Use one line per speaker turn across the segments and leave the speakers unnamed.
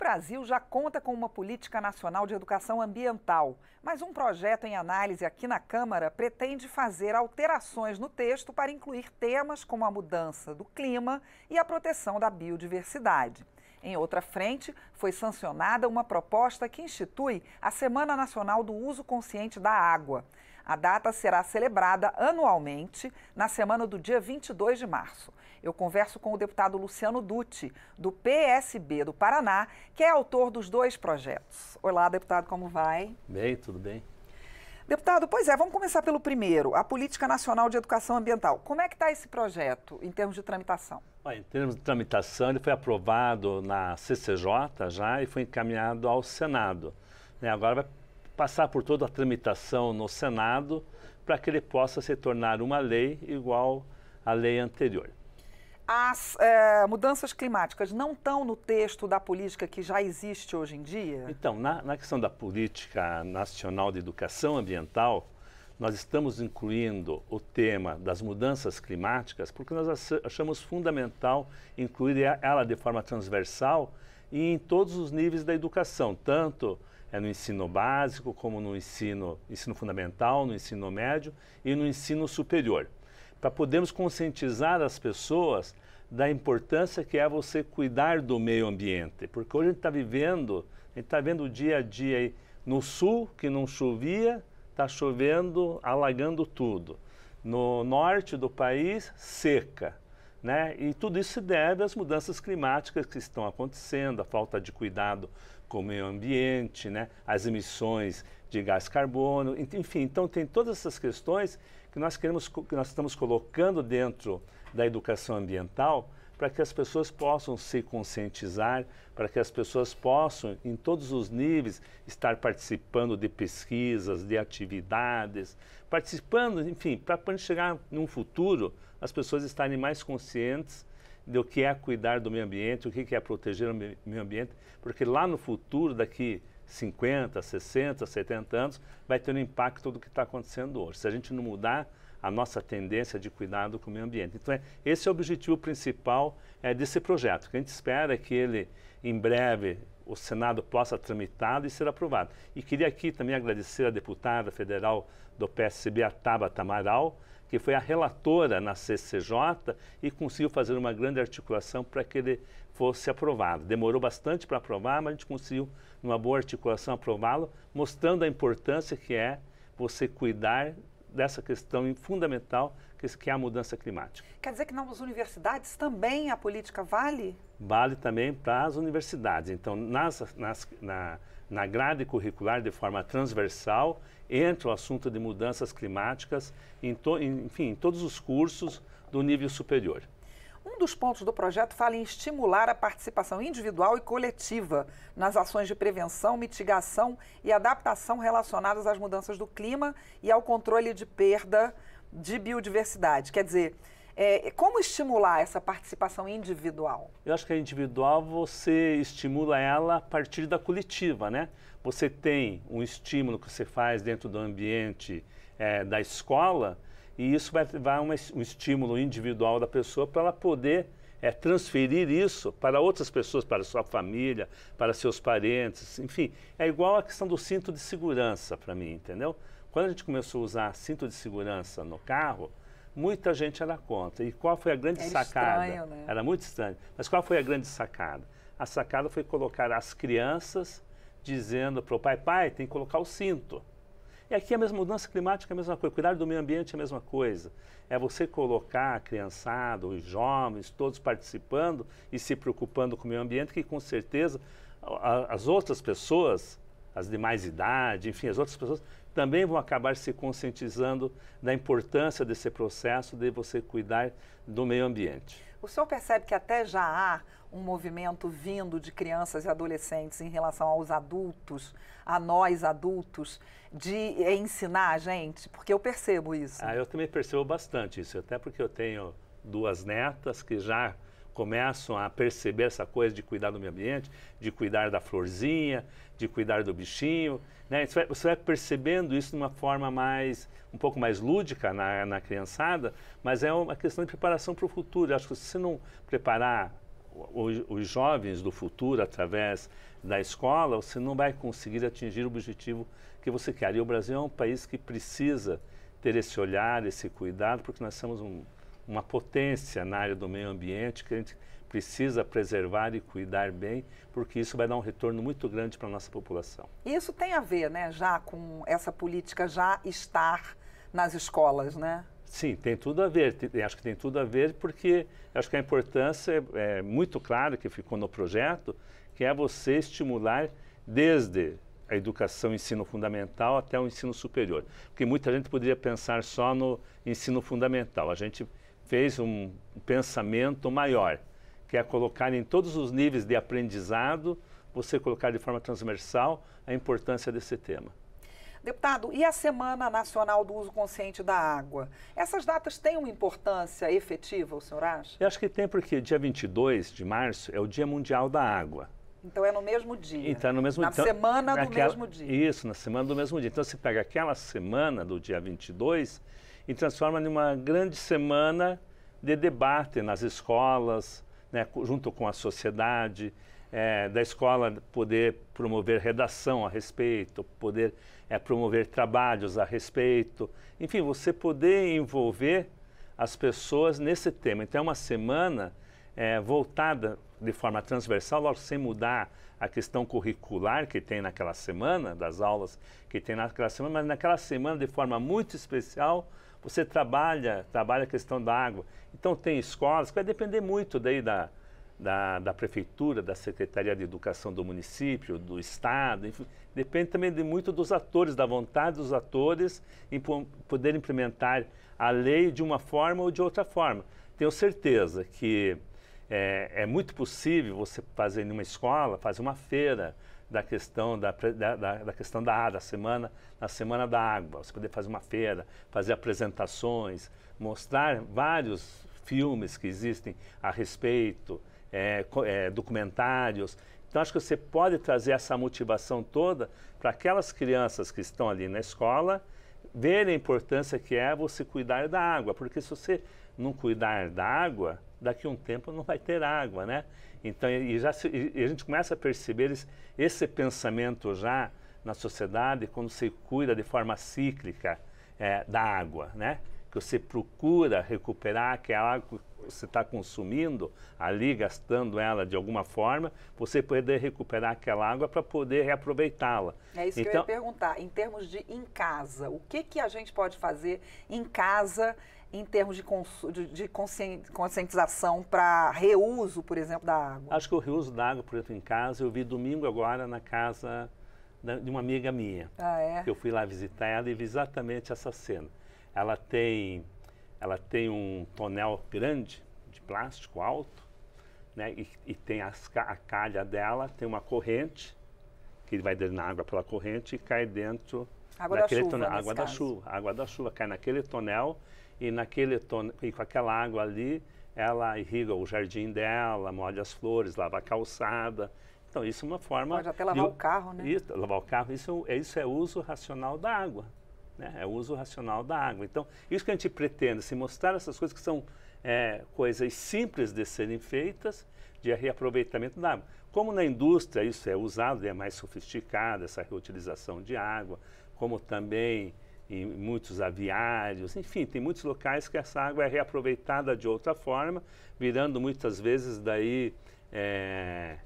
Brasil já conta com uma política nacional de educação ambiental, mas um projeto em análise aqui na Câmara pretende fazer alterações no texto para incluir temas como a mudança do clima e a proteção da biodiversidade. Em outra frente, foi sancionada uma proposta que institui a Semana Nacional do Uso Consciente da Água. A data será celebrada anualmente na semana do dia 22 de março. Eu converso com o deputado Luciano Dutti, do PSB do Paraná, que é autor dos dois projetos. Olá, deputado, como vai?
Bem, tudo bem.
Deputado, pois é, vamos começar pelo primeiro, a Política Nacional de Educação Ambiental. Como é que está esse projeto em termos de tramitação?
em termos de tramitação, ele foi aprovado na CCJ já e foi encaminhado ao Senado. Né? Agora vai passar por toda a tramitação no Senado para que ele possa se tornar uma lei igual à lei anterior.
As é, mudanças climáticas não estão
no texto da política que já existe hoje em dia? Então, na, na questão da Política Nacional de Educação Ambiental, nós estamos incluindo o tema das mudanças climáticas porque nós achamos fundamental incluir ela de forma transversal e em todos os níveis da educação, tanto é no ensino básico, como no ensino, ensino fundamental, no ensino médio e no ensino superior, para podermos conscientizar as pessoas da importância que é você cuidar do meio ambiente, porque hoje a gente está vivendo, a gente está vendo o dia a dia aí, no sul que não chovia, está chovendo, alagando tudo. No norte do país, seca. Né? E tudo isso se deve às mudanças climáticas que estão acontecendo, à falta de cuidado com o meio ambiente, né? as emissões de gás carbono, enfim, então tem todas essas questões que nós queremos, que nós estamos colocando dentro da educação ambiental para que as pessoas possam se conscientizar, para que as pessoas possam, em todos os níveis, estar participando de pesquisas, de atividades, participando, enfim, para quando chegar num futuro, as pessoas estarem mais conscientes do que é cuidar do meio ambiente, o que é proteger o meio ambiente, porque lá no futuro, daqui 50, 60, 70 anos, vai ter um impacto do que está acontecendo hoje. Se a gente não mudar a nossa tendência de cuidado com o meio ambiente. Então, é, esse é o objetivo principal é, desse projeto. O que a gente espera é que ele, em breve, o Senado possa tramitar e ser aprovado. E queria aqui também agradecer a deputada federal do PSB, a Tabata Amaral, que foi a relatora na CCJ e conseguiu fazer uma grande articulação para que ele fosse aprovado. Demorou bastante para aprovar, mas a gente conseguiu, numa boa articulação, aprová-lo, mostrando a importância que é você cuidar dessa questão fundamental, que é a mudança climática.
Quer dizer que nas universidades também a política vale?
Vale também para as universidades. Então, nas, nas, na, na grade curricular, de forma transversal, entra o assunto de mudanças climáticas, em to, enfim, em todos os cursos do nível superior.
Um dos pontos do projeto fala em estimular a participação individual e coletiva nas ações de prevenção, mitigação e adaptação relacionadas às mudanças do clima e ao controle de perda de biodiversidade. Quer dizer, é, como estimular essa participação individual?
Eu acho que a individual você estimula ela a partir da coletiva, né? Você tem um estímulo que você faz dentro do ambiente é, da escola e isso vai, vai um, um estímulo individual da pessoa para ela poder é, transferir isso para outras pessoas, para sua família, para seus parentes, enfim. É igual a questão do cinto de segurança para mim, entendeu? Quando a gente começou a usar cinto de segurança no carro, muita gente era contra. E qual foi a grande era sacada? Estranho, né? Era muito estranho. Mas qual foi a grande sacada? A sacada foi colocar as crianças dizendo para o pai, pai, tem que colocar o cinto. E aqui é a mesma mudança climática é a mesma coisa, cuidar do meio ambiente é a mesma coisa. É você colocar a criançada, os jovens, todos participando e se preocupando com o meio ambiente, que com certeza as outras pessoas, as de mais idade, enfim, as outras pessoas também vão acabar se conscientizando da importância desse processo de você cuidar do meio ambiente.
O senhor percebe que até já há um movimento vindo de crianças e adolescentes em relação aos adultos, a nós adultos, de eh, ensinar a gente? Porque eu percebo isso.
Ah, eu também percebo bastante isso, até porque eu tenho duas netas que já começam a perceber essa coisa de cuidar do meio ambiente, de cuidar da florzinha, de cuidar do bichinho. Né? Você, vai, percebendo isso de uma forma mais, um pouco mais lúdica na, na criançada, mas é uma questão de preparação para o futuro. Eu acho que se você não preparar os, os jovens do futuro, através da escola, você não vai conseguir atingir o objetivo que você quer. E o Brasil é um país que precisa ter esse olhar, esse cuidado, porque nós somos um, uma potência na área do meio ambiente que a gente precisa preservar e cuidar bem, porque isso vai dar um retorno muito grande para a nossa população.
E isso tem a ver, né, já com essa política já estar nas escolas, né?
Sim, tem tudo a ver. Tem, acho que tem tudo a ver porque acho que a importância é, é muito clara que ficou no projeto, que é você estimular desde a educação, ensino fundamental até o ensino superior. Porque muita gente poderia pensar só no ensino fundamental. A gente fez um pensamento maior, que é colocar em todos os níveis de aprendizado, você colocar de forma transversal a importância desse tema.
Deputado, e a Semana Nacional do Uso Consciente da Água? Essas datas têm uma importância efetiva, o senhor acha?
Eu acho que tem, porque dia 22 de março é o Dia Mundial da Água.
Então é no mesmo dia. Então é no mesmo na então, semana do aquela, mesmo dia.
Isso, na semana do mesmo dia. Então você pega aquela semana do dia 22 e transforma em uma grande semana de debate nas escolas, né, junto com a sociedade, é, da escola poder promover redação a respeito, poder é, promover trabalhos a respeito, enfim, você poder envolver as pessoas nesse tema. Então, é uma semana é, voltada de forma transversal, logo sem mudar a questão curricular que tem naquela semana, das aulas que tem naquela semana, mas naquela semana, de forma muito especial, você trabalha, trabalha a questão da água. Então tem escolas que vai depender muito daí da, da, da prefeitura, da Secretaria de Educação do município, do Estado, enfim, depende também de muito dos atores, da vontade dos atores em poder implementar a lei de uma forma ou de outra forma. Tenho certeza que é, é muito possível você fazer em uma escola, fazer uma feira, da questão da, da, da, questão da água, da semana, na semana da água, você poder fazer uma feira, fazer apresentações, mostrar vários filmes que existem a respeito, é, é, documentários. Então, acho que você pode trazer essa motivação toda para aquelas crianças que estão ali na escola verem a importância que é você cuidar da água, porque se você não cuidar da água, daqui a um tempo não vai ter água, né? Então, e, já se, e a gente começa a perceber esse, esse pensamento já na sociedade quando se cuida de forma cíclica é, da água, né? que você procura recuperar aquela é que você está consumindo ali, gastando ela de alguma forma, você poder recuperar aquela água para poder reaproveitá-la. É isso então, que eu ia então
perguntar. Em termos de em casa, o que, que a gente pode fazer em casa em termos de, de, de conscientização para reuso, por exemplo, da água?
Acho que o reuso da água, por exemplo, em casa, eu vi domingo agora na casa de uma amiga minha. Ah, é? Que eu fui lá visitar ela e vi exatamente essa cena ela tem, ela tem um tonel grande de plástico alto, né? E, e tem as, a calha dela, tem uma corrente, que vai dando água pela corrente e cai dentro água daquele da chuva, tonel. Água caso. da chuva. Água da chuva cai naquele tonel e naquele tonel, e com aquela água ali, ela irriga o jardim dela, molha as flores, lava a calçada. Então, isso é uma forma. Pode até lavar o carro, né? Isso, lavar o carro, isso, é, isso é uso racional da água. Né? É o uso racional da água. Então, isso que a gente pretende, se mostrar essas coisas que são é, coisas simples de serem feitas, de reaproveitamento da água. Como na indústria isso é usado, é mais sofisticado, essa reutilização de água, como também em muitos aviários, enfim, tem muitos locais que essa água é reaproveitada de outra forma, virando muitas vezes daí é,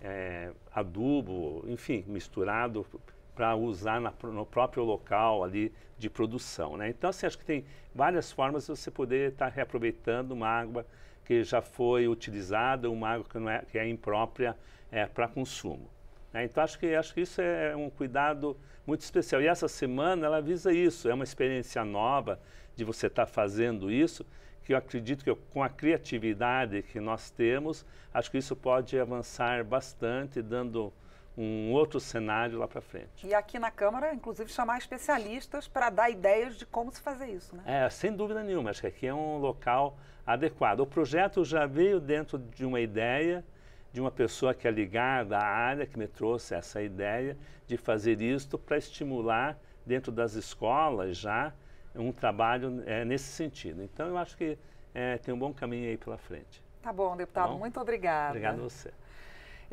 é, adubo, enfim, misturado para usar na, no próprio local ali de produção. Né? Então, assim, acho que tem várias formas de você poder estar tá reaproveitando uma água que já foi utilizada, uma água que, não é, que é imprópria é, para consumo. Né? Então, acho que, acho que isso é um cuidado muito especial. E essa semana ela visa isso, é uma experiência nova de você estar tá fazendo isso, que eu acredito que eu, com a criatividade que nós temos, acho que isso pode avançar bastante, dando um outro cenário lá para frente.
E aqui na Câmara, inclusive, chamar especialistas para dar ideias de como se fazer isso, né?
É, sem dúvida nenhuma, acho que aqui é um local adequado. O projeto já veio dentro de uma ideia de uma pessoa que é ligada à área, que me trouxe essa ideia de fazer isto para estimular dentro das escolas já um trabalho é, nesse sentido. Então, eu acho que é, tem um bom caminho aí pela frente.
Tá bom, deputado. Tá bom? Muito obrigada. Obrigado a você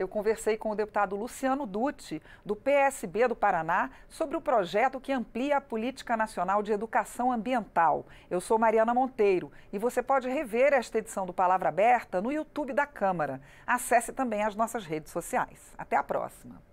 eu conversei com o deputado Luciano Dutti, do PSB do Paraná, sobre o projeto que amplia a Política Nacional de Educação Ambiental. Eu sou Mariana Monteiro e você pode rever esta edição do Palavra Aberta no YouTube da Câmara. Acesse também as nossas redes sociais. Até a próxima.